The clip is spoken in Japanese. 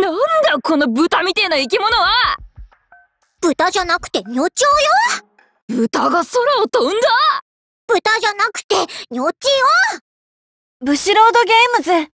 なんだこの豚みてえな生き物は豚じゃなくて女鳥よ豚が空を飛んだ豚じゃなくて女鳥よブシロードゲームズ